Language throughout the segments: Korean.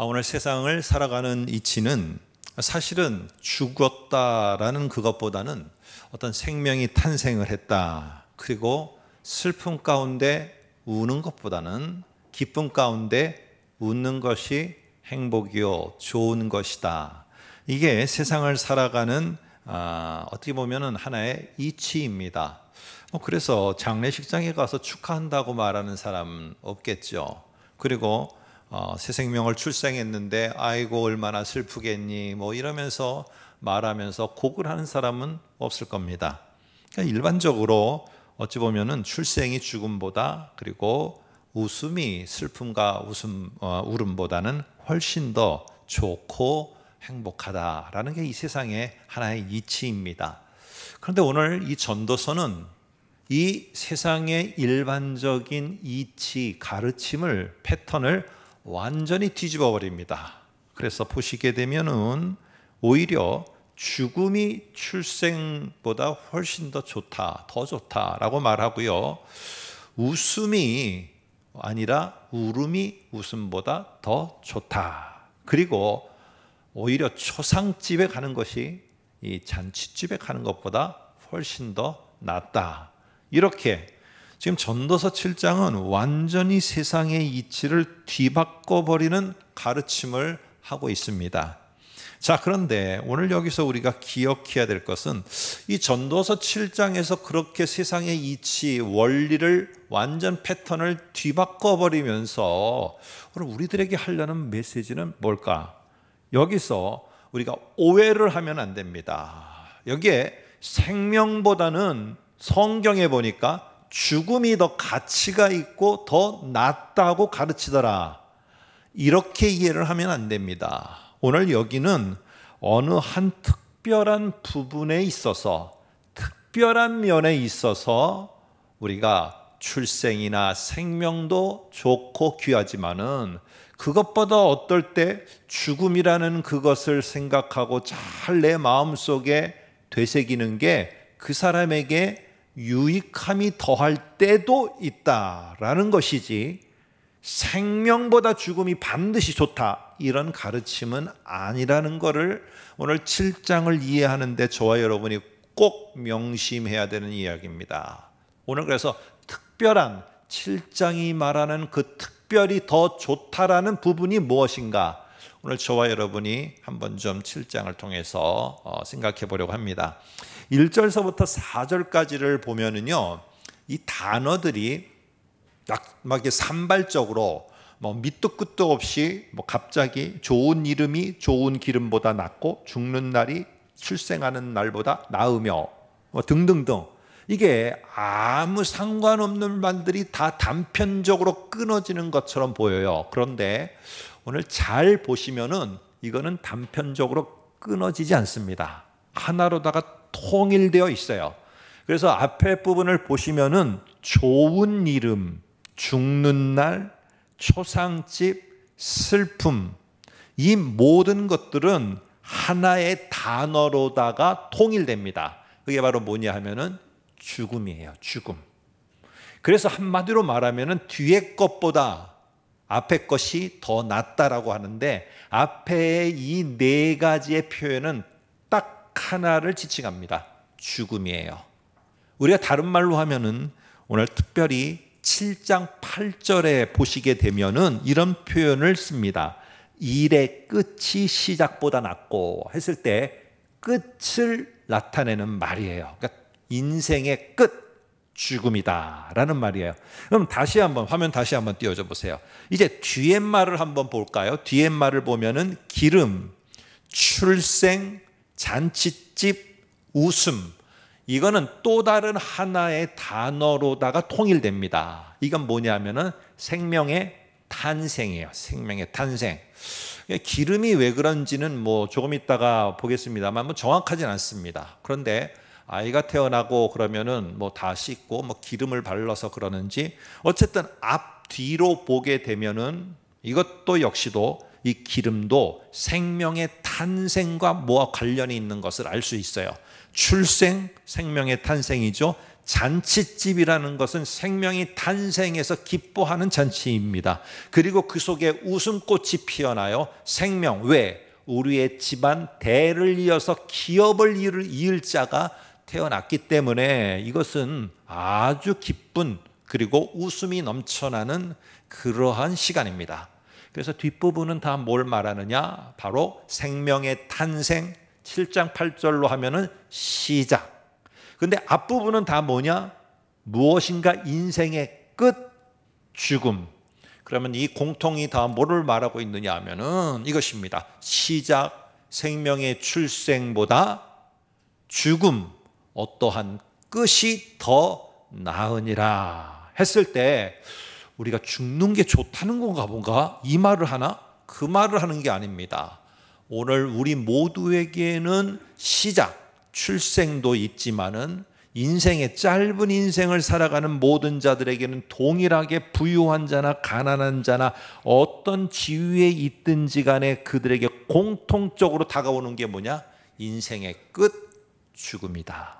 아, 오늘 세상을 살아가는 이치는 사실은 죽었다라는 그것보다는 어떤 생명이 탄생을 했다. 그리고 슬픔 가운데 우는 것보다는 기쁨 가운데 웃는 것이 행복이요, 좋은 것이다. 이게 세상을 살아가는 아, 어떻게 보면 하나의 이치입니다. 뭐 그래서 장례식장에 가서 축하한다고 말하는 사람 없겠죠. 그리고 어, 새 생명을 출생했는데 아이고 얼마나 슬프겠니 뭐 이러면서 말하면서 곡을 하는 사람은 없을 겁니다. 그러니까 일반적으로 어찌 보면은 출생이 죽음보다 그리고 웃음이 슬픔과 웃음 어, 울음보다는 훨씬 더 좋고 행복하다라는 게 이 세상의 하나의 이치입니다. 그런데 오늘 이 전도서는 이 세상의 일반적인 이치, 가르침을 패턴을 완전히 뒤집어 버립니다. 그래서 보시게 되면은 오히려 죽음이 출생보다 훨씬 더 좋다, 더 좋다라고 말하고요. 웃음이 아니라 울음이 웃음보다 더 좋다. 그리고 오히려 초상집에 가는 것이 이 잔치집에 가는 것보다 훨씬 더 낫다. 이렇게 지금 전도서 7장은 완전히 세상의 이치를 뒤바꿔 버리는 가르침을 하고 있습니다. 자, 그런데 오늘 여기서 우리가 기억해야 될 것은 이 전도서 7장에서 그렇게 세상의 이치, 원리를 완전 패턴을 뒤바꿔 버리면서 오늘 우리들에게 하려는 메시지는 뭘까? 여기서 우리가 오해를 하면 안 됩니다. 여기에 생명보다는 성경에 보니까 죽음이 더 가치가 있고 더 낫다고 가르치더라. 이렇게 이해를 하면 안 됩니다. 오늘 여기는 어느 한 특별한 부분에 있어서 특별한 면에 있어서 우리가 출생이나 생명도 좋고 귀하지만은 그것보다 어떨 때 죽음이라는 그것을 생각하고 잘 내 마음속에 되새기는 게 그 사람에게 유익함이 더할 때도 있다라는 것이지 생명보다 죽음이 반드시 좋다 이런 가르침은 아니라는 것을 오늘 7장을 이해하는데 저와 여러분이 꼭 명심해야 되는 이야기입니다. 오늘 그래서 특별한 7장이 말하는 그 특별히 더 좋다라는 부분이 무엇인가 오늘 저와 여러분이 한번 좀 7장을 통해서 어, 생각해 보려고 합니다. 1절서부터 4절까지를 보면은요. 이 단어들이 막 이렇게 산발적으로 뭐 밑도 끝도 없이 뭐 갑자기 좋은 이름이 좋은 기름보다 낫고 죽는 날이 출생하는 날보다 나으며 뭐 등등등 이게 아무 상관없는 말들이 다 단편적으로 끊어지는 것처럼 보여요. 그런데 오늘 잘 보시면은 이거는 단편적으로 끊어지지 않습니다. 하나로다가 통일되어 있어요. 그래서 앞에 부분을 보시면은 좋은 이름, 죽는 날, 초상집, 슬픔 이 모든 것들은 하나의 단어로다가 통일됩니다. 그게 바로 뭐냐 하면은 죽음이에요. 죽음. 그래서 한마디로 말하면은 뒤에 것보다 앞에 것이 더 낫다라고 하는데 앞에 이 네 가지의 표현은 하나를 지칭합니다. 죽음이에요. 우리가 다른 말로 하면은 오늘 특별히 7장 8절에 보시게 되면은 이런 표현을 씁니다. 일의 끝이 시작보다 낫고 했을 때 끝을 나타내는 말이에요. 그러니까 인생의 끝 죽음이다라는 말이에요. 그럼 다시 한번 화면 다시 한번 띄워줘 보세요. 이제 뒤에 말을 한번 볼까요? 뒤에 말을 보면은 기름, 출생, 잔칫집 웃음 이거는 또 다른 하나의 단어로다가 통일됩니다. 이건 뭐냐면은 생명의 탄생이에요. 생명의 탄생. 기름이 왜 그런지는 뭐 조금 있다가 보겠습니다만 뭐 정확하진 않습니다. 그런데 아이가 태어나고 그러면은 뭐 다 씻고 뭐 기름을 발라서 그러는지 어쨌든 앞 뒤로 보게 되면은 이것도 역시도 이 기름도 생명의 탄생과 뭐와 관련이 있는 것을 알 수 있어요. 출생, 생명의 탄생이죠. 잔치집이라는 것은 생명이 탄생해서 기뻐하는 잔치입니다. 그리고 그 속에 웃음꽃이 피어나요. 생명, 왜? 우리의 집안 대를 이어서 기업을 이을, 이을 자가 태어났기 때문에 이것은 아주 기쁜 그리고 웃음이 넘쳐나는 그러한 시간입니다. 그래서 뒷부분은 다 뭘 말하느냐? 바로 생명의 탄생 7장 8절로 하면은 시작. 근데 앞부분은 다 뭐냐? 무엇인가 인생의 끝 죽음. 그러면 이 공통이 다 뭐를 말하고 있느냐 하면은 이것입니다. 시작 생명의 출생보다 죽음 어떠한 끝이 더 나으니라 했을 때 우리가 죽는 게 좋다는 건가 뭔가 이 말을 하나 그 말을 하는 게 아닙니다. 오늘 우리 모두에게는 시작 출생도 있지만은 인생의 짧은 인생을 살아가는 모든 자들에게는 동일하게 부유한 자나 가난한 자나 어떤 지위에 있든지 간에 그들에게 공통적으로 다가오는 게 뭐냐? 인생의 끝 죽음이다.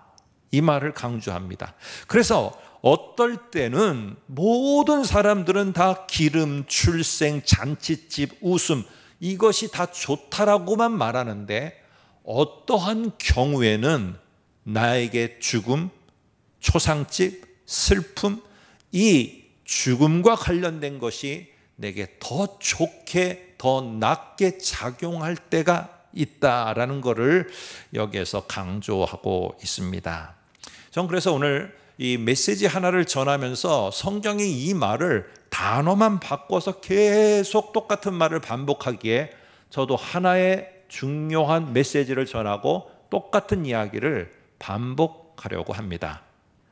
이 말을 강조합니다. 그래서 어떨 때는 모든 사람들은 다 기름, 출생, 잔치집, 웃음 이것이 다 좋다라고만 말하는데 어떠한 경우에는 나에게 죽음, 초상집, 슬픔 이 죽음과 관련된 것이 내게 더 좋게 더 낫게 작용할 때가 있다라는 것을 여기에서 강조하고 있습니다. 전 그래서 오늘 이 메시지 하나를 전하면서 성경이 이 말을 단어만 바꿔서 계속 똑같은 말을 반복하기에 저도 하나의 중요한 메시지를 전하고 똑같은 이야기를 반복하려고 합니다.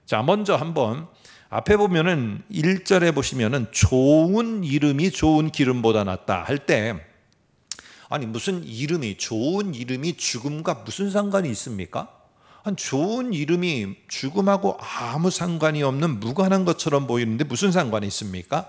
자, 먼저 한번 앞에 보면은 1절에 보시면은 좋은 이름이 좋은 기름보다 낫다 할 때 아니 무슨 이름이 좋은 이름이 죽음과 무슨 상관이 있습니까? 좋은 이름이 죽음하고 아무 상관이 없는 무관한 것처럼 보이는데 무슨 상관이 있습니까?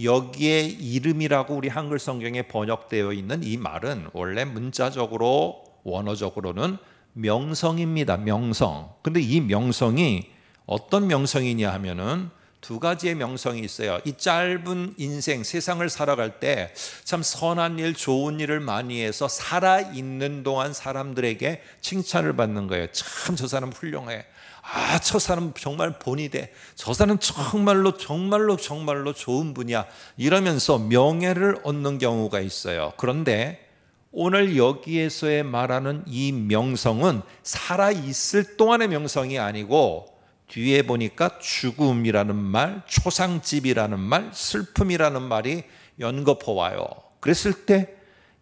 여기에 이름이라고 우리 한글 성경에 번역되어 있는 이 말은 원래 문자적으로 원어적으로는 명성입니다. 명성. 근데 이 명성이 어떤 명성이냐 하면은 두 가지의 명성이 있어요. 이 짧은 인생 세상을 살아갈 때 참 선한 일, 좋은 일을 많이 해서 살아 있는 동안 사람들에게 칭찬을 받는 거예요. 참 저 사람 훌륭해. 아, 저 사람 정말 본이 돼. 저 사람 정말로 정말로 정말로 좋은 분이야. 이러면서 명예를 얻는 경우가 있어요. 그런데 오늘 여기에서의 말하는 이 명성은 살아 있을 동안의 명성이 아니고 뒤에 보니까 죽음이라는 말, 초상집이라는 말, 슬픔이라는 말이 연거포 와요. 그랬을 때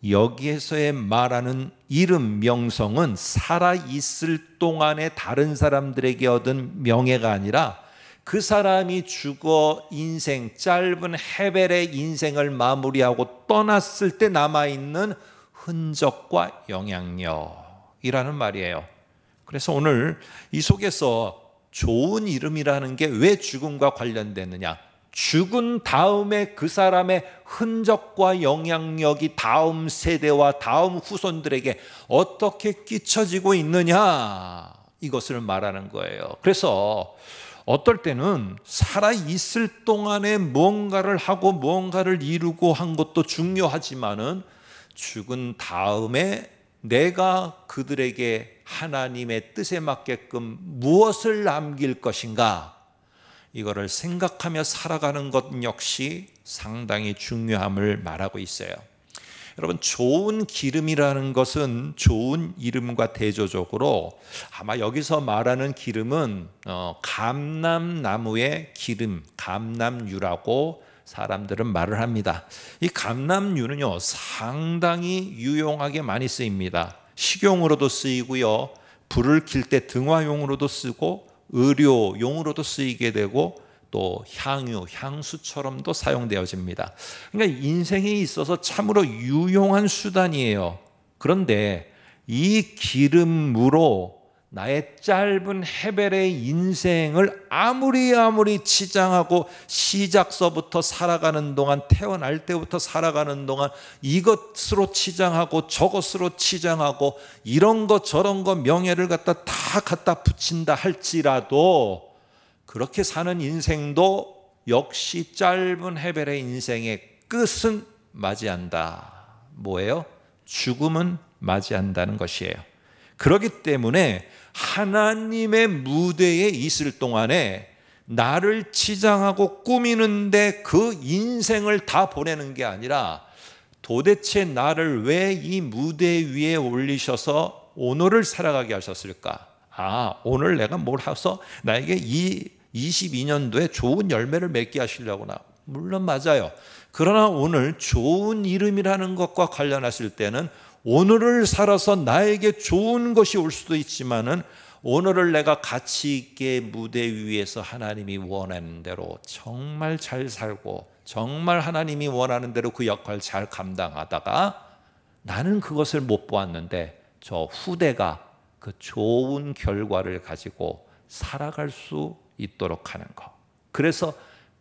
여기에서의 말하는 이름 명성은 살아 있을 동안에 다른 사람들에게 얻은 명예가 아니라 그 사람이 죽어 인생 짧은 헤벨의 인생을 마무리하고 떠났을 때 남아 있는 흔적과 영향력이라는 말이에요. 그래서 오늘 이 속에서 좋은 이름이라는 게 왜 죽음과 관련되느냐? 죽은 다음에 그 사람의 흔적과 영향력이 다음 세대와 다음 후손들에게 어떻게 끼쳐지고 있느냐? 이것을 말하는 거예요. 그래서 어떨 때는 살아있을 동안에 무언가를 하고 무언가를 이루고 한 것도 중요하지만은 죽은 다음에 내가 그들에게 하나님의 뜻에 맞게끔 무엇을 남길 것인가? 이거를 생각하며 살아가는 것 역시 상당히 중요함을 말하고 있어요. 여러분, 좋은 기름이라는 것은 좋은 이름과 대조적으로 아마 여기서 말하는 기름은 어, 감남나무의 기름, 감남유라고 사람들은 말을 합니다. 이 감남유는요, 상당히 유용하게 많이 쓰입니다. 식용으로도 쓰이고요. 불을 킬 때 등화용으로도 쓰고 의료용으로도 쓰이게 되고 또 향유, 향수처럼도 사용되어집니다. 그러니까 인생에 있어서 참으로 유용한 수단이에요. 그런데 이 기름으로 나의 짧은 헤벨의 인생을 아무리 아무리 치장하고 시작서부터 살아가는 동안 태어날 때부터 살아가는 동안 이것으로 치장하고 저것으로 치장하고 이런 거 저런 거 명예를 갖다 다 갖다 붙인다 할지라도 그렇게 사는 인생도 역시 짧은 헤벨의 인생의 끝은 맞이한다. 뭐예요? 죽음은 맞이한다는 것이에요. 그렇기 때문에 하나님의 무대에 있을 동안에 나를 치장하고 꾸미는데 그 인생을 다 보내는 게 아니라 도대체 나를 왜 이 무대 위에 올리셔서 오늘을 살아가게 하셨을까? 아, 오늘 내가 뭘 해서 나에게 이 22년도에 좋은 열매를 맺게 하시려구나. 물론 맞아요. 그러나 오늘 좋은 이름이라는 것과 관련했을 때는 오늘을 살아서 나에게 좋은 것이 올 수도 있지만은 오늘을 내가 가치 있게 무대 위에서 하나님이 원하는 대로 정말 잘 살고 정말 하나님이 원하는 대로 그 역할 잘 감당하다가 나는 그것을 못 보았는데 저 후대가 그 좋은 결과를 가지고 살아갈 수 있도록 하는 것. 그래서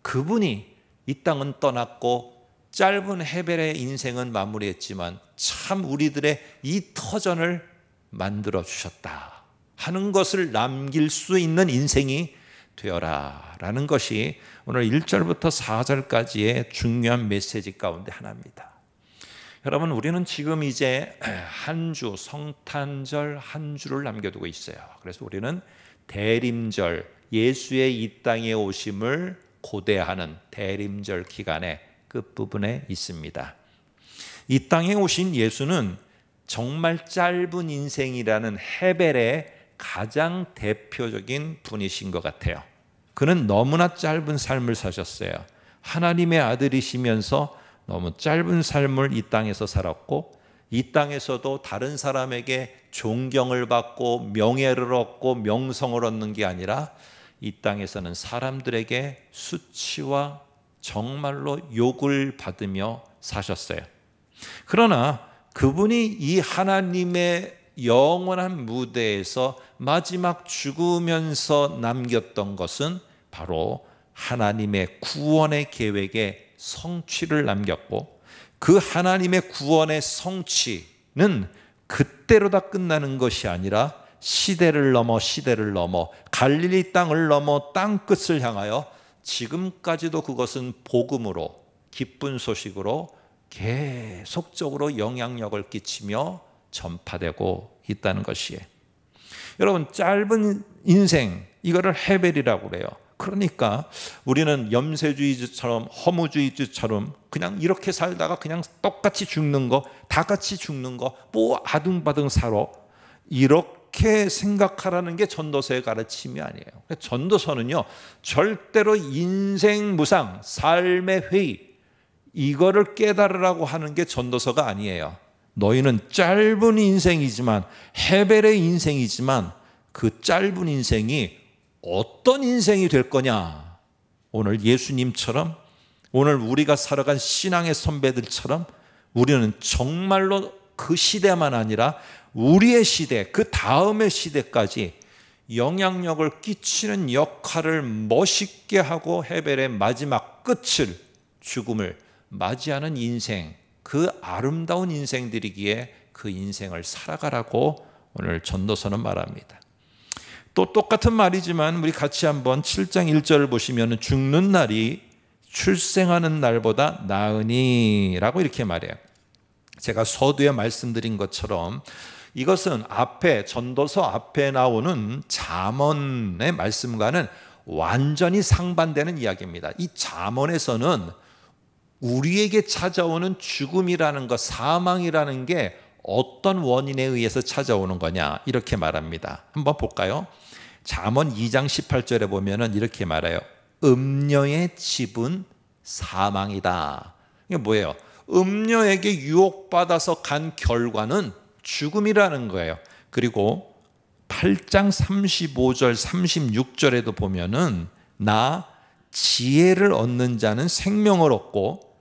그분이 이 땅은 떠났고 짧은 헤벨의 인생은 마무리했지만 참 우리들의 이 터전을 만들어 주셨다 하는 것을 남길 수 있는 인생이 되어라라는 것이 오늘 1절부터 4절까지의 중요한 메시지 가운데 하나입니다. 여러분 우리는 지금 이제 한 주 성탄절 한 주를 남겨두고 있어요. 그래서 우리는 대림절 예수의 이 땅에 오심을 고대하는 대림절 기간의 끝부분에 있습니다. 이 땅에 오신 예수는 정말 짧은 인생이라는 헤벨의 가장 대표적인 분이신 것 같아요. 그는 너무나 짧은 삶을 사셨어요. 하나님의 아들이시면서 너무 짧은 삶을 이 땅에서 살았고 이 땅에서도 다른 사람에게 존경을 받고 명예를 얻고 명성을 얻는 게 아니라 이 땅에서는 사람들에게 수치와 정말로 욕을 받으며 사셨어요. 그러나 그분이 이 하나님의 영원한 무대에서 마지막 죽으면서 남겼던 것은 바로 하나님의 구원의 계획에 성취를 남겼고 그 하나님의 구원의 성취는 그때로 다 끝나는 것이 아니라 시대를 넘어 시대를 넘어 갈릴리 땅을 넘어 땅 끝을 향하여 지금까지도 그것은 복음으로 기쁜 소식으로 계속적으로 영향력을 끼치며 전파되고 있다는 것이에요. 여러분 짧은 인생 이거를 헤벨이라고 그래요. 그러니까 우리는 염세주의자처럼 허무주의자처럼 그냥 이렇게 살다가 그냥 똑같이 죽는 거, 다 같이 죽는 거, 뭐 아둥바둥 살아 이렇게 생각하라는 게 전도서의 가르침이 아니에요. 전도서는요 절대로 인생 무상, 삶의 회의 이거를 깨달으라고 하는 게 전도서가 아니에요. 너희는 짧은 인생이지만 헤벨의 인생이지만 그 짧은 인생이 어떤 인생이 될 거냐? 오늘 예수님처럼 오늘 우리가 살아간 신앙의 선배들처럼 우리는 정말로 그 시대만 아니라 우리의 시대, 그 다음의 시대까지 영향력을 끼치는 역할을 멋있게 하고 헤벨의 마지막 끝을 죽음을 맞이하는 인생, 그 아름다운 인생들이기에 그 인생을 살아가라고 오늘 전도서는 말합니다. 또 똑같은 말이지만 우리 같이 한번 7장 1절을 보시면 죽는 날이 출생하는 날보다 나으니라고 이렇게 말해요. 제가 서두에 말씀드린 것처럼 이것은 앞에 전도서 앞에 나오는 잠언의 말씀과는 완전히 상반되는 이야기입니다. 이 잠언에서는 우리에게 찾아오는 죽음이라는 것, 사망이라는 게 어떤 원인에 의해서 찾아오는 거냐 이렇게 말합니다. 한번 볼까요? 잠언 2장 18절에 보면은 이렇게 말해요. 음녀의 집은 사망이다. 이게 뭐예요? 음녀에게 유혹받아서 간 결과는 죽음이라는 거예요. 그리고 8장 35절 36절에도 보면은 나 지혜를 얻는 자는 생명을 얻고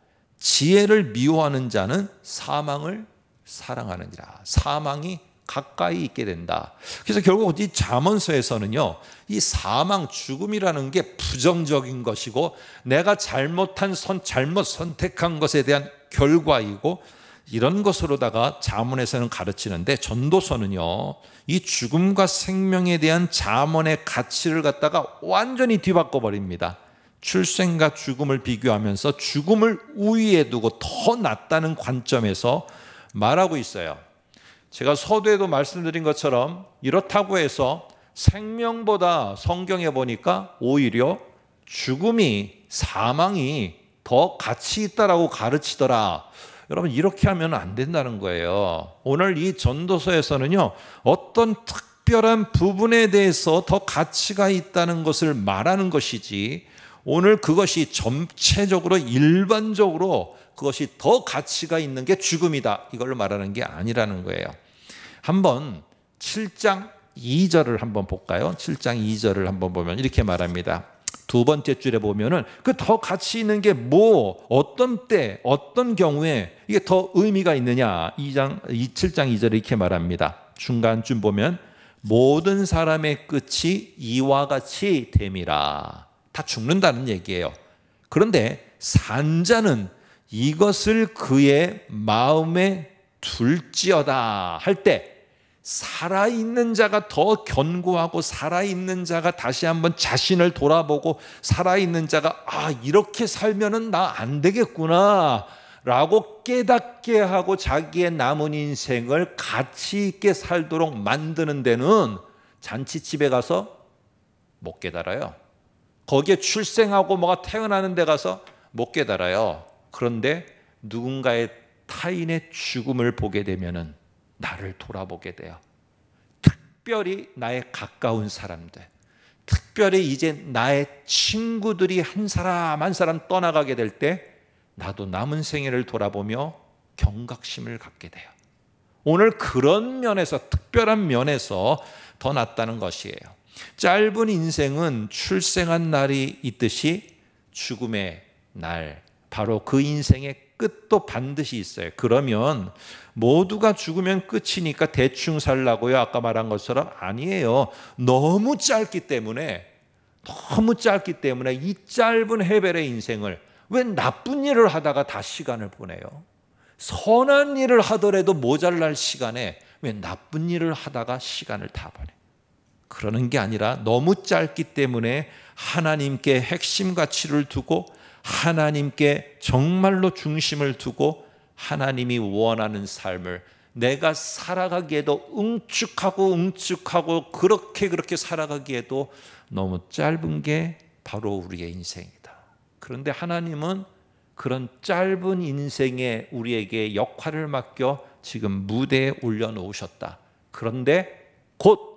지혜를 미워하는 자는 사망을 사랑하느니라. 사망이 가까이 있게 된다. 그래서 결국 이 자문서에서는요, 이 사망, 죽음이라는 게 부정적인 것이고, 내가 잘못한 선, 잘못 선택한 것에 대한 결과이고, 이런 것으로다가 자문에서는 가르치는데, 전도서는요, 이 죽음과 생명에 대한 자문의 가치를 갖다가 완전히 뒤바꿔 버립니다. 출생과 죽음을 비교하면서 죽음을 우위에 두고 더 낫다는 관점에서 말하고 있어요. 제가 서두에도 말씀드린 것처럼 이렇다고 해서 생명보다 성경에 보니까 오히려 죽음이 사망이 더 가치 있다라고 가르치더라. 여러분 이렇게 하면 안 된다는 거예요. 오늘 이 전도서에서는요. 어떤 특별한 부분에 대해서 더 가치가 있다는 것을 말하는 것이지 오늘 그것이 전체적으로 일반적으로 그것이 더 가치가 있는 게 죽음이다. 이걸 말하는 게 아니라는 거예요. 한번 7장 2절을 한번 볼까요? 7장 2절을 한번 보면 이렇게 말합니다. 두 번째 줄에 보면은 그 더 가치 있는 게 뭐 어떤 때 어떤 경우에 이게 더 의미가 있느냐 2장 7장 2절에 이렇게 말합니다. 중간쯤 보면 모든 사람의 끝이 이와 같이 됨이라. 다 죽는다는 얘기예요. 그런데 산자는 이것을 그의 마음에 둘지어다 할 때 살아있는 자가 더 견고하고 살아있는 자가 다시 한번 자신을 돌아보고 살아있는 자가 아 이렇게 살면은 나 안 되겠구나 라고 깨닫게 하고 자기의 남은 인생을 가치 있게 살도록 만드는 데는 잔치집에 가서 못 깨달아요. 거기에 출생하고 뭐가 태어나는 데 가서 못 깨달아요. 그런데 누군가의 타인의 죽음을 보게 되면은 나를 돌아보게 돼요. 특별히 나의 가까운 사람들, 특별히 이제 나의 친구들이 한 사람 한 사람 떠나가게 될 때 나도 남은 생애를 돌아보며 경각심을 갖게 돼요. 오늘 그런 면에서 특별한 면에서 더 낫다는 것이에요. 짧은 인생은 출생한 날이 있듯이 죽음의 날, 바로 그 인생의 끝도 반드시 있어요. 그러면 모두가 죽으면 끝이니까 대충 살라고요. 아까 말한 것처럼 아니에요. 너무 짧기 때문에 너무 짧기 때문에 이 짧은 헤벨의 인생을 왜 나쁜 일을 하다가 다 시간을 보내요? 선한 일을 하더라도 모자랄 시간에 왜 나쁜 일을 하다가 시간을 다 보내? 그러는 게 아니라 너무 짧기 때문에 하나님께 핵심 가치를 두고 하나님께 정말로 중심을 두고 하나님이 원하는 삶을 내가 살아가기에도 응축하고 응축하고 그렇게 그렇게 살아가기에도 너무 짧은 게 바로 우리의 인생이다. 그런데 하나님은 그런 짧은 인생에 우리에게 역할을 맡겨 지금 무대에 올려놓으셨다. 그런데 곧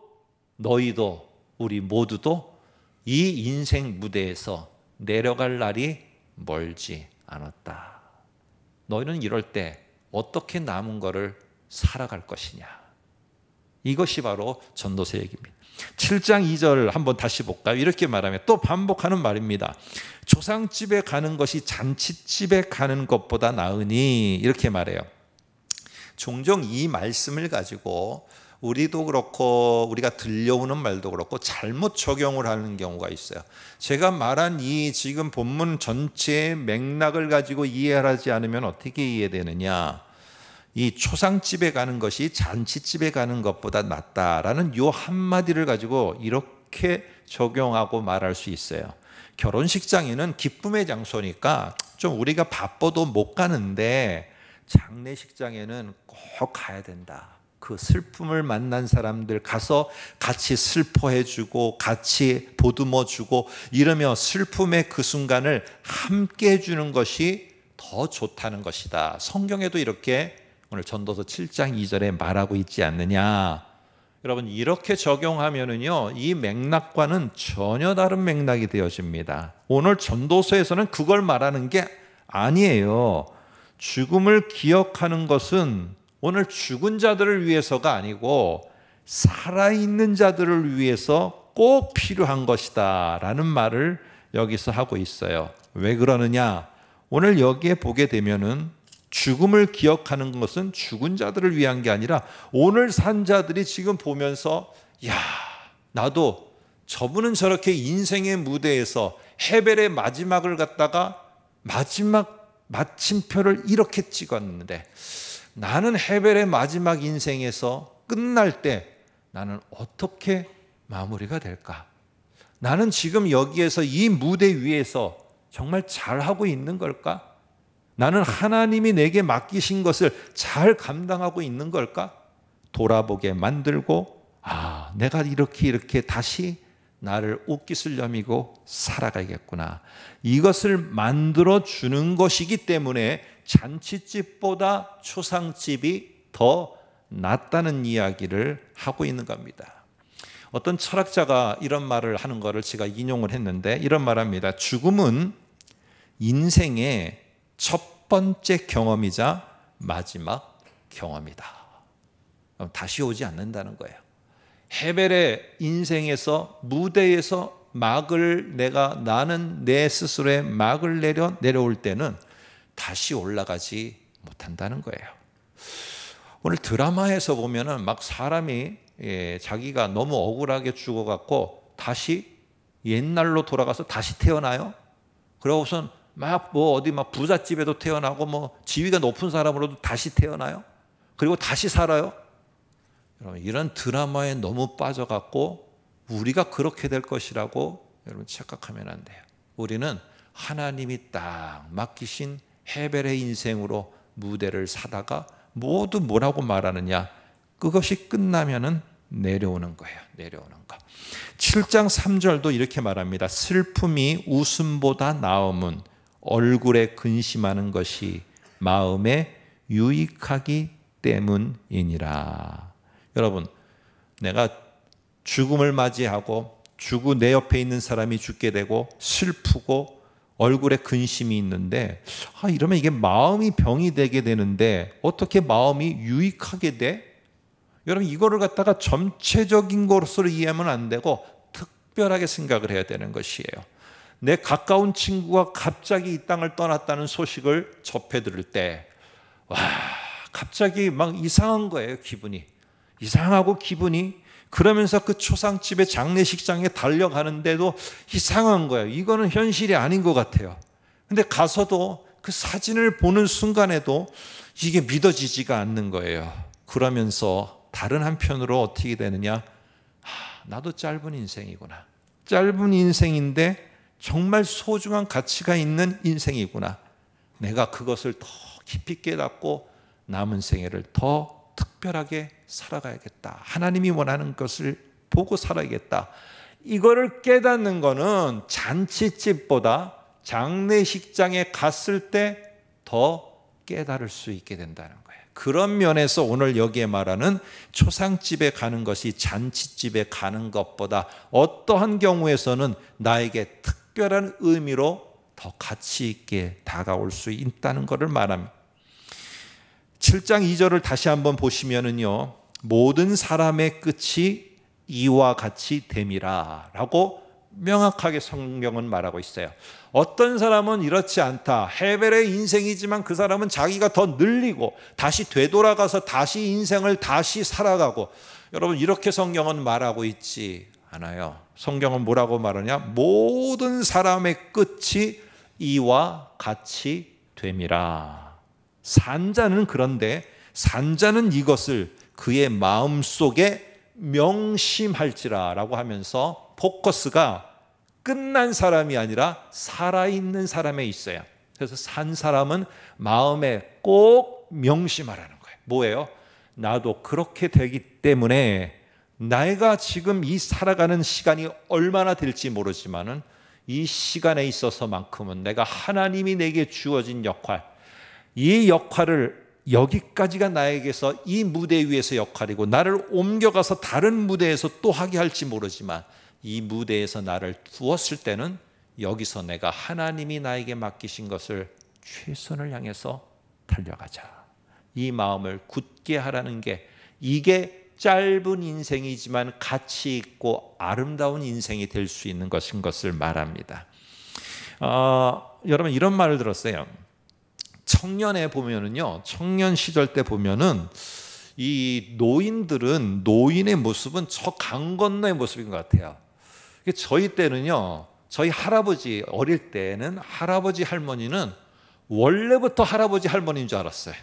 너희도 우리 모두도 이 인생 무대에서 내려갈 날이 멀지 않았다. 너희는 이럴 때 어떻게 남은 거를 살아갈 것이냐. 이것이 바로 전도서 얘기입니다. 7장 2절 한번 다시 볼까요? 이렇게 말하면 또 반복하는 말입니다. 조상집에 가는 것이 잔치집에 가는 것보다 나으니 이렇게 말해요. 종종 이 말씀을 가지고 우리도 그렇고 우리가 들려오는 말도 그렇고 잘못 적용을 하는 경우가 있어요. 제가 말한 이 지금 본문 전체의 맥락을 가지고 이해하지 않으면 어떻게 이해되느냐? 이 초상집에 가는 것이 잔치집에 가는 것보다 낫다라는 요 한마디를 가지고 이렇게 적용하고 말할 수 있어요. 결혼식장에는 기쁨의 장소니까 좀 우리가 바빠도 못 가는데 장례식장에는 꼭 가야 된다. 그 슬픔을 만난 사람들 가서 같이 슬퍼해주고 같이 보듬어주고 이러며 슬픔의 그 순간을 함께 해주는 것이 더 좋다는 것이다. 성경에도 이렇게 오늘 전도서 7장 2절에 말하고 있지 않느냐. 여러분 이렇게 적용하면은요 이 맥락과는 전혀 다른 맥락이 되어집니다. 오늘 전도서에서는 그걸 말하는 게 아니에요. 죽음을 기억하는 것은 오늘 죽은 자들을 위해서가 아니고 살아있는 자들을 위해서 꼭 필요한 것이다. 라는 말을 여기서 하고 있어요. 왜 그러느냐? 오늘 여기에 보게 되면은 죽음을 기억하는 것은 죽은 자들을 위한 게 아니라 오늘 산 자들이 지금 보면서 야, 나도 저분은 저렇게 인생의 무대에서 헤벨의 마지막을 갖다가 마지막 마침표를 이렇게 찍었는데 나는 헤벨의 마지막 인생에서 끝날 때 나는 어떻게 마무리가 될까? 나는 지금 여기에서 이 무대 위에서 정말 잘하고 있는 걸까? 나는 하나님이 내게 맡기신 것을 잘 감당하고 있는 걸까? 돌아보게 만들고, 아, 내가 이렇게 이렇게 다시 나를 옷깃을여미고 살아가겠구나. 이것을 만들어 주는 것이기 때문에 잔치집보다 초상집이 더 낫다는 이야기를 하고 있는 겁니다. 어떤 철학자가 이런 말을 하는 것을 제가 인용을 했는데 이런 말합니다. 죽음은 인생의 첫 번째 경험이자 마지막 경험이다. 다시 오지 않는다는 거예요. 헤벨의 인생에서 무대에서 막을 내가 나는 내 스스로의 막을 내려 내려올 때는 다시 올라가지 못한다는 거예요. 오늘 드라마에서 보면은 막 사람이 예, 자기가 너무 억울하게 죽어갖고 다시 옛날로 돌아가서 다시 태어나요. 그러고선 막 뭐 어디 막 부잣집에도 태어나고 뭐 지위가 높은 사람으로도 다시 태어나요. 그리고 다시 살아요. 여러분 이런 드라마에 너무 빠져갖고 우리가 그렇게 될 것이라고 여러분 착각하면 안 돼요. 우리는 하나님이 딱 맡기신 헤벨의 인생으로 무대를 사다가 모두 뭐라고 말하느냐? 그것이 끝나면은 내려오는 거예요. 내려오는 거. 7장 3절도 이렇게 말합니다. 슬픔이 웃음보다 나음은 얼굴에 근심하는 것이 마음에 유익하기 때문이니라. 여러분, 내가 죽음을 맞이하고 죽고 내 옆에 있는 사람이 죽게 되고 슬프고 얼굴에 근심이 있는데 아 이러면 이게 마음이 병이 되게 되는데 어떻게 마음이 유익하게 돼? 여러분 이거를 갖다가 전체적인 것으로 이해하면 안 되고 특별하게 생각을 해야 되는 것이에요. 내 가까운 친구가 갑자기 이 땅을 떠났다는 소식을 접해 들을 때 와, 갑자기 막 이상한 거예요, 기분이. 이상하고 기분이 그러면서 그 초상집의 장례식장에 달려가는데도 이상한 거예요. 이거는 현실이 아닌 것 같아요. 근데 가서도 그 사진을 보는 순간에도 이게 믿어지지가 않는 거예요. 그러면서 다른 한편으로 어떻게 되느냐? 아, 나도 짧은 인생이구나. 짧은 인생인데 정말 소중한 가치가 있는 인생이구나. 내가 그것을 더 깊이 깨닫고 남은 생애를 더 특별하게 살아가야겠다. 하나님이 원하는 것을 보고 살아야겠다. 이거를 깨닫는 거는 잔치집보다 장례식장에 갔을 때 더 깨달을 수 있게 된다는 거예요. 그런 면에서 오늘 여기에 말하는 초상집에 가는 것이 잔치집에 가는 것보다 어떠한 경우에서는 나에게 특별한 의미로 더 가치 있게 다가올 수 있다는 것을 말합니다. 7장 2절을 다시 한번 보시면은요. 모든 사람의 끝이 이와 같이 됨이라라고 명확하게 성경은 말하고 있어요. 어떤 사람은 이렇지 않다. 헤벨의 인생이지만 그 사람은 자기가 더 늘리고 다시 되돌아가서 다시 인생을 다시 살아가고 여러분 이렇게 성경은 말하고 있지 않아요. 성경은 뭐라고 말하냐? 모든 사람의 끝이 이와 같이 됨이라. 산자는 그런데 산자는 이것을 그의 마음 속에 명심할지라라고 하면서 포커스가 끝난 사람이 아니라 살아있는 사람에 있어요. 그래서 산 사람은 마음에 꼭 명심하라는 거예요. 뭐예요? 나도 그렇게 되기 때문에 내가 지금 이 살아가는 시간이 얼마나 될지 모르지만은 이 시간에 있어서만큼은 내가 하나님이 내게 주어진 역할, 이 역할을 여기까지가 나에게서 이 무대 위에서 역할이고 나를 옮겨가서 다른 무대에서 또 하게 할지 모르지만 이 무대에서 나를 두었을 때는 여기서 내가 하나님이 나에게 맡기신 것을 최선을 향해서 달려가자. 이 마음을 굳게 하라는 게 이게 짧은 인생이지만 가치 있고 아름다운 인생이 될 수 있는 것인 것을 말합니다. 어, 여러분 이런 말을 들었어요. 청년에 보면은요, 청년 시절 때 보면은 이 노인들은 노인의 모습은 저 강 건너의 모습인 것 같아요. 저희 때는요, 저희 할아버지 어릴 때는 할아버지 할머니는 원래부터 할아버지 할머니인 줄 알았어요.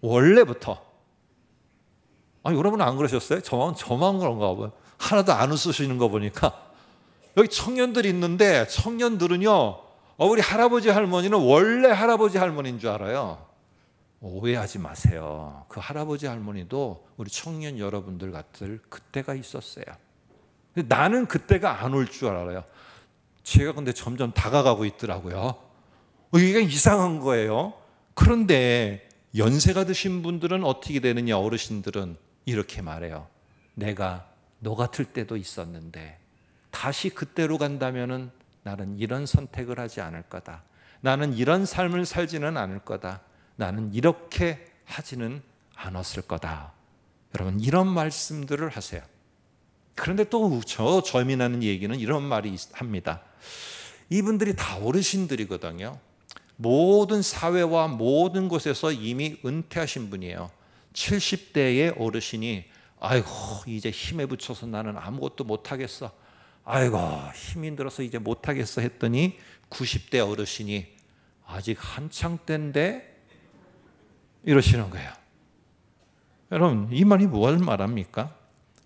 원래부터. 아, 여러분안 그러셨어요? 저만, 저만 그런가 봐요. 하나도 안 웃으시는 거 보니까. 여기 청년들이 있는데 청년들은요, 어, 우리 할아버지 할머니는 원래 할아버지 할머니인 줄 알아요. 어, 오해하지 마세요. 그 할아버지 할머니도 우리 청년 여러분들 같을 그때가 있었어요. 나는 그때가 안 올 줄 알아요. 제가 근데 점점 다가가고 있더라고요. 어, 이게 이상한 거예요. 그런데 연세가 드신 분들은 어떻게 되느냐, 어르신들은 이렇게 말해요. 내가 너 같을 때도 있었는데 다시 그때로 간다면은 나는 이런 선택을 하지 않을 거다. 나는 이런 삶을 살지는 않을 거다. 나는 이렇게 하지는 않았을 거다. 여러분, 이런 말씀들을 하세요. 그런데 또저 저민하는 얘기는 이런 말이 합니다. 이분들이 다 어르신들이거든요. 모든 사회와 모든 곳에서 이미 은퇴하신 분이에요. 70대의 어르신이 아이고 이제 힘에 붙여서 나는 아무것도 못하겠어. 아이고 힘이 들어서 이제 못하겠어 했더니 90대 어르신이 아직 한창 때인데 이러시는 거예요. 여러분 이 말이 뭘 말합니까?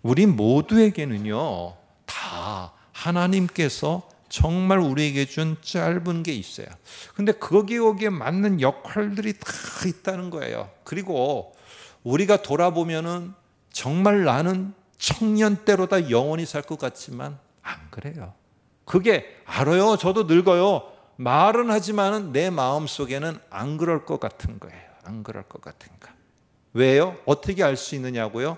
우리 모두에게는요 다 하나님께서 정말 우리에게 준 짧은 게 있어요. 근데 거기 거기에 맞는 역할들이 다 있다는 거예요. 그리고 우리가 돌아보면은 정말 나는 청년 때로 다 영원히 살 것 같지만 안 그래요. 그게 알아요. 저도 늙어요. 말은 하지만내 마음 속에는 안 그럴 것 같은 거예요. 안 그럴 것 같은가. 왜요? 어떻게 알 수 있느냐고요?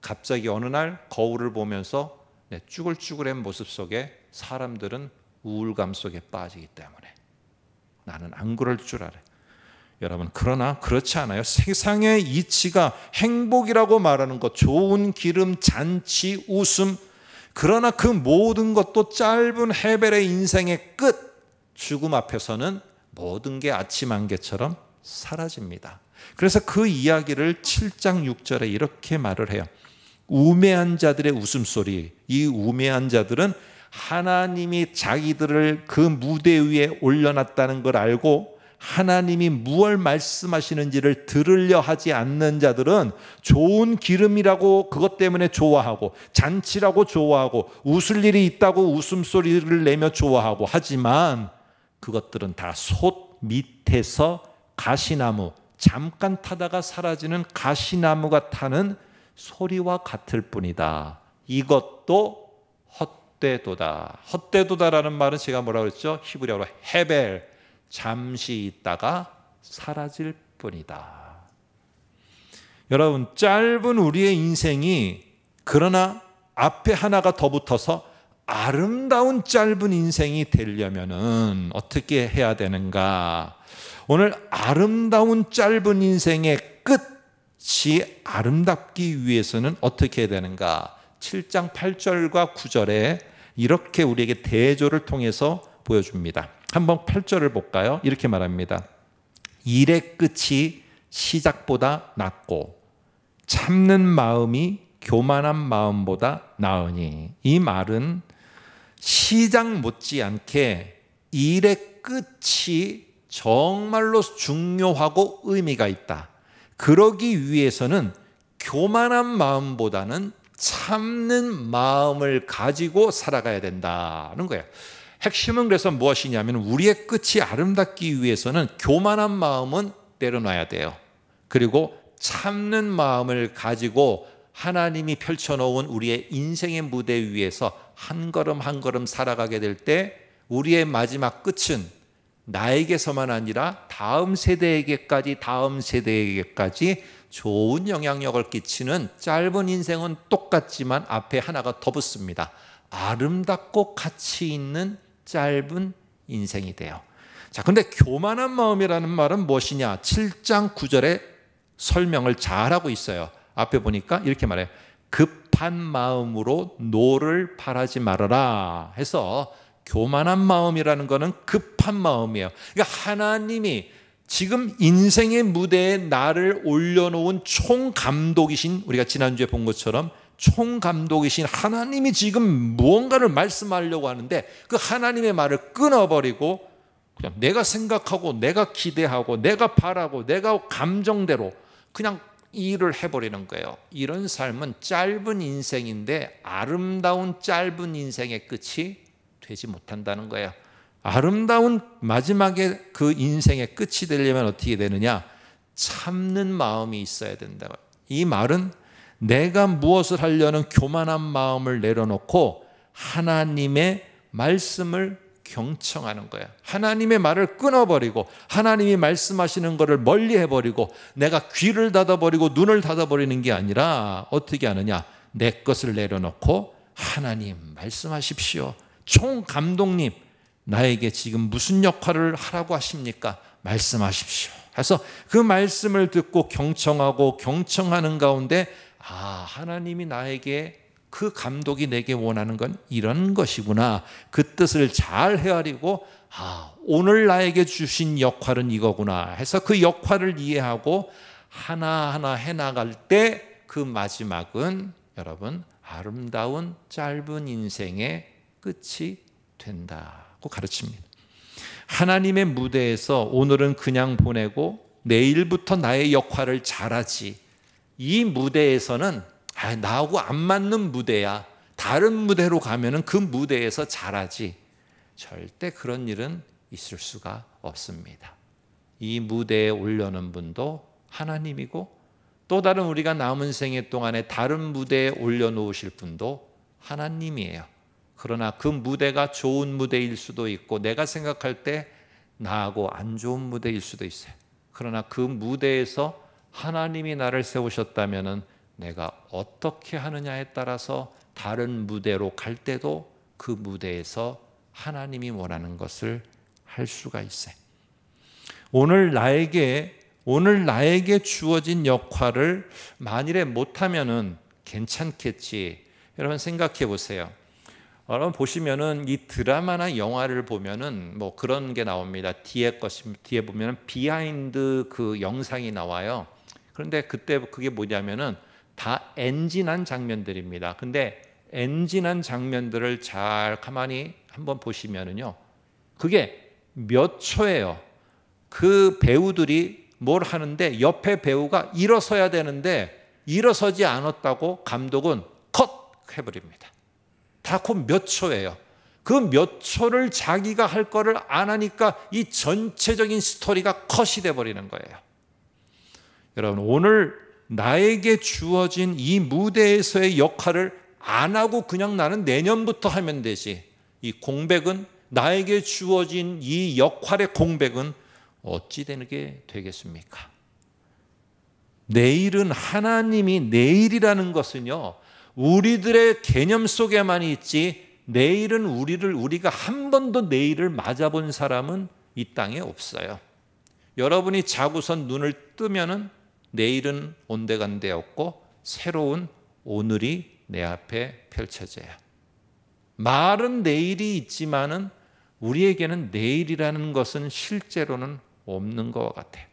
갑자기 어느 날 거울을 보면서 쭈글쭈글한 모습 속에 사람들은 우울감 속에 빠지기 때문에 나는 안 그럴 줄 알아요. 여러분 그러나 그렇지 않아요. 세상의 이치가 행복이라고 말하는 것, 좋은 기름, 잔치, 웃음 그러나 그 모든 것도 짧은 헤벨의 인생의 끝, 죽음 앞에서는 모든 게 아침 안개처럼 사라집니다. 그래서 그 이야기를 7장 6절에 이렇게 말을 해요. 우매한 자들의 웃음소리. 이 우매한 자들은 하나님이 자기들을 그 무대 위에 올려놨다는 걸 알고 하나님이 무엇 말씀하시는지를 들으려 하지 않는 자들은 좋은 기름이라고 그것 때문에 좋아하고 잔치라고 좋아하고 웃을 일이 있다고 웃음소리를 내며 좋아하고 하지만 그것들은 다 솥 밑에서 가시나무 잠깐 타다가 사라지는 가시나무가 타는 소리와 같을 뿐이다. 이것도 헛되도다. 헛되도다라는 말은 제가 뭐라고 했죠? 히브리어로 헤벨 잠시 있다가 사라질 뿐이다. 여러분, 짧은 우리의 인생이 그러나 앞에 하나가 더 붙어서 아름다운 짧은 인생이 되려면은 어떻게 해야 되는가? 오늘 아름다운 짧은 인생의 끝이 아름답기 위해서는 어떻게 해야 되는가? 7장 8절과 9절에 이렇게 우리에게 대조를 통해서 보여줍니다. 한번 8절을 볼까요? 이렇게 말합니다. 일의 끝이 시작보다 낫고 참는 마음이 교만한 마음보다 나으니 이 말은 시작 못지않게 일의 끝이 정말로 중요하고 의미가 있다. 그러기 위해서는 교만한 마음보다는 참는 마음을 가지고 살아가야 된다는 거예요. 핵심은 그래서 무엇이냐면 우리의 끝이 아름답기 위해서는 교만한 마음은 때려놔야 돼요. 그리고 참는 마음을 가지고 하나님이 펼쳐놓은 우리의 인생의 무대 위에서 한 걸음 한 걸음 살아가게 될 때 우리의 마지막 끝은 나에게서만 아니라 다음 세대에게까지 다음 세대에게까지 좋은 영향력을 끼치는 짧은 인생은 똑같지만 앞에 하나가 더 붙습니다. 아름답고 가치 있는 짧은 인생이 돼요. 자, 근데 교만한 마음이라는 말은 무엇이냐? 7장 9절에 설명을 잘하고 있어요. 앞에 보니까 이렇게 말해요. 급한 마음으로 노를 바라지 말아라 해서 교만한 마음이라는 것은 급한 마음이에요. 그러니까 하나님이 지금 인생의 무대에 나를 올려놓은 총감독이신 우리가 지난주에 본 것처럼 총감독이신 하나님이 지금 무언가를 말씀하려고 하는데 그 하나님의 말을 끊어버리고 그냥 내가 생각하고 내가 기대하고 내가 바라고 내가 감정대로 그냥 일을 해버리는 거예요. 이런 삶은 짧은 인생인데 아름다운 짧은 인생의 끝이 되지 못한다는 거예요. 아름다운 마지막에 그 인생의 끝이 되려면 어떻게 되느냐? 참는 마음이 있어야 된다. 이 말은 내가 무엇을 하려는 교만한 마음을 내려놓고 하나님의 말씀을 경청하는 거야. 하나님의 말을 끊어버리고 하나님이 말씀하시는 것을 멀리해버리고 내가 귀를 닫아버리고 눈을 닫아버리는 게 아니라 어떻게 하느냐? 내 것을 내려놓고 하나님 말씀하십시오. 총 감독님 나에게 지금 무슨 역할을 하라고 하십니까? 말씀하십시오. 그래서 그 말씀을 듣고 경청하고 경청하는 가운데 아, 하나님이 나에게 그 감독이 내게 원하는 건 이런 것이구나. 그 뜻을 잘 헤아리고, 아, 오늘 나에게 주신 역할은 이거구나 해서 그 역할을 이해하고 하나하나 해나갈 때 그 마지막은 여러분 아름다운 짧은 인생의 끝이 된다고 가르칩니다. 하나님의 무대에서 오늘은 그냥 보내고 내일부터 나의 역할을 잘하지. 이 무대에서는 아, 나하고 안 맞는 무대야. 다른 무대로 가면은 그 무대에서 잘하지. 절대 그런 일은 있을 수가 없습니다. 이 무대에 올려는 분도 하나님이고 또 다른 우리가 남은 생애 동안에 다른 무대에 올려놓으실 분도 하나님이에요. 그러나 그 무대가 좋은 무대일 수도 있고 내가 생각할 때 나하고 안 좋은 무대일 수도 있어요. 그러나 그 무대에서 하나님이 나를 세우셨다면 내가 어떻게 하느냐에 따라서 다른 무대로 갈 때도 그 무대에서 하나님이 원하는 것을 할 수가 있어요. 오늘 나에게 오늘 나에게 주어진 역할을 만일에 못하면 괜찮겠지. 여러분 생각해 보세요. 여러분 보시면은 이 드라마나 영화를 보면은 뭐 그런 게 나옵니다. 뒤에 것 뒤에 보면 비하인드 그 영상이 나와요. 그런데 그때 그게 뭐냐면은 다 엔진한 장면들입니다. 근데 엔진한 장면들을 잘 가만히 한번 보시면은요. 그게 몇 초예요. 그 배우들이 뭘 하는데 옆에 배우가 일어서야 되는데 일어서지 않았다고 감독은 컷 해버립니다. 다곧몇 그 초예요. 그 몇 초를 자기가 할 거를 안 하니까 이 전체적인 스토리가 컷이 돼 버리는 거예요. 여러분, 오늘 나에게 주어진 이 무대에서의 역할을 안 하고 그냥 나는 내년부터 하면 되지. 이 공백은 나에게 주어진 이 역할의 공백은 어찌 되는 게 되겠습니까? 내일은 하나님이 내일이라는 것은요. 우리들의 개념 속에만 있지 내일은 우리를 우리가 한 번도 내일을 맞아본 사람은 이 땅에 없어요. 여러분이 자고선 눈을 뜨면은 내일은 온데간데 없고 새로운 오늘이 내 앞에 펼쳐져야 말은 내일이 있지만은 우리에게는 내일이라는 것은 실제로는 없는 것 같아요.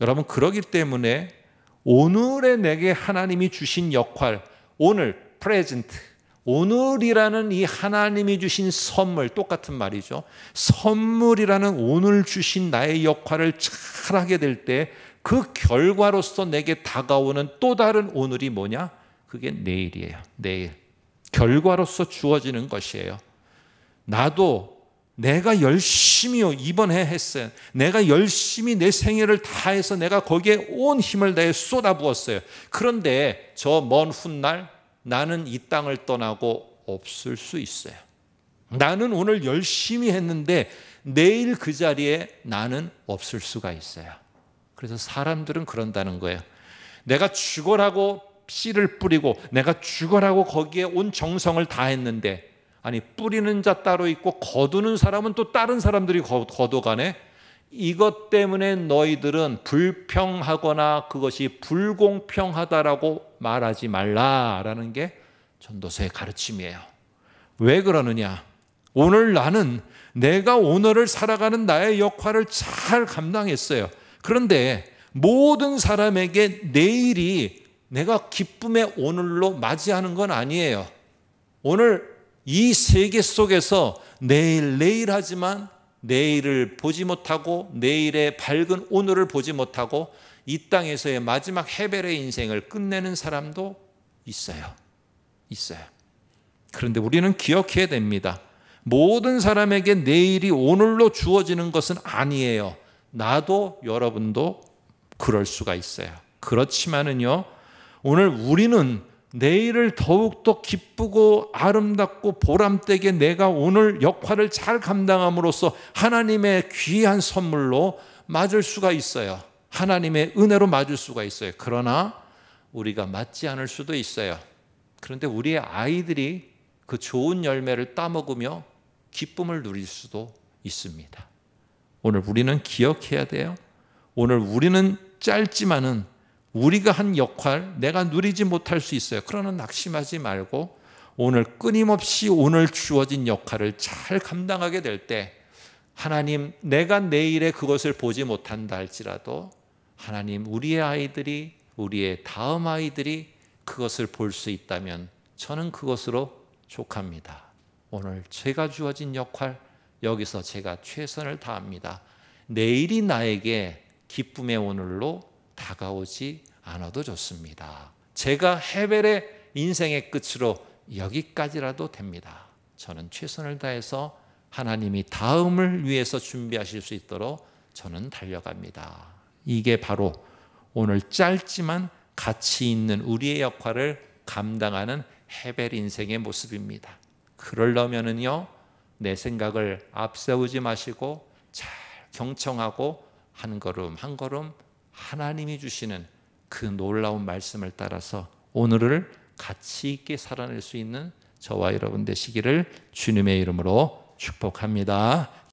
여러분 그러기 때문에 오늘의 내게 하나님이 주신 역할, 오늘 프레젠트 오늘이라는 이 하나님이 주신 선물, 똑같은 말이죠. 선물이라는 오늘 주신 나의 역할을 잘하게 될때 그 결과로서 내게 다가오는 또 다른 오늘이 뭐냐? 그게 내일이에요. 내일. 결과로서 주어지는 것이에요. 나도 내가 열심히요. 이번 에 했어요. 내가 열심히 내 생애를 다해서 내가 거기에 온 힘을 다해 쏟아부었어요. 그런데 저 먼 훗날 나는 이 땅을 떠나고 없을 수 있어요. 나는 오늘 열심히 했는데 내일 그 자리에 나는 없을 수가 있어요. 그래서 사람들은 그런다는 거예요. 내가 죽어라고 씨를 뿌리고 내가 죽어라고 거기에 온 정성을 다했는데 아니 뿌리는 자 따로 있고 거두는 사람은 또 다른 사람들이 거둬가네. 이것 때문에 너희들은 불평하거나 그것이 불공평하다라고 말하지 말라라는 게 전도서의 가르침이에요. 왜 그러느냐? 오늘 나는 내가 오늘을 살아가는 나의 역할을 잘 감당했어요. 그런데 모든 사람에게 내일이 내가 기쁨의 오늘로 맞이하는 건 아니에요. 오늘 이 세계 속에서 내일 내일 하지만 내일을 보지 못하고 내일의 밝은 오늘을 보지 못하고 이 땅에서의 마지막 헤벨의 인생을 끝내는 사람도 있어요. 있어요. 그런데 우리는 기억해야 됩니다. 모든 사람에게 내일이 오늘로 주어지는 것은 아니에요. 나도 여러분도 그럴 수가 있어요. 그렇지만은요, 오늘 우리는 내일을 더욱더 기쁘고 아름답고 보람되게 내가 오늘 역할을 잘 감당함으로써 하나님의 귀한 선물로 맞을 수가 있어요. 하나님의 은혜로 맞을 수가 있어요. 그러나 우리가 맞지 않을 수도 있어요. 그런데 우리의 아이들이 그 좋은 열매를 따먹으며 기쁨을 누릴 수도 있습니다. 오늘 우리는 기억해야 돼요. 오늘 우리는 짧지만은 우리가 한 역할, 내가 누리지 못할 수 있어요. 그러나 낙심하지 말고 오늘 끊임없이 오늘 주어진 역할을 잘 감당하게 될 때 하나님, 내가 내일에 그것을 보지 못한다 할지라도 하나님, 우리의 아이들이, 우리의 다음 아이들이 그것을 볼 수 있다면 저는 그것으로 족합니다. 오늘 제가 주어진 역할, 여기서 제가 최선을 다합니다. 내일이 나에게 기쁨의 오늘로 다가오지 않아도 좋습니다. 제가 헤벨의 인생의 끝으로 여기까지라도 됩니다. 저는 최선을 다해서 하나님이 다음을 위해서 준비하실 수 있도록 저는 달려갑니다. 이게 바로 오늘 짧지만 가치 있는 우리의 역할을 감당하는 헤벨 인생의 모습입니다. 그러려면은요, 내 생각을 앞세우지 마시고 잘 경청하고 한 걸음 한 걸음 하나님이 주시는 그 놀라운 말씀을 따라서 오늘을 가치 있게 살아낼 수 있는 저와 여러분 되시기를 주님의 이름으로 축복합니다.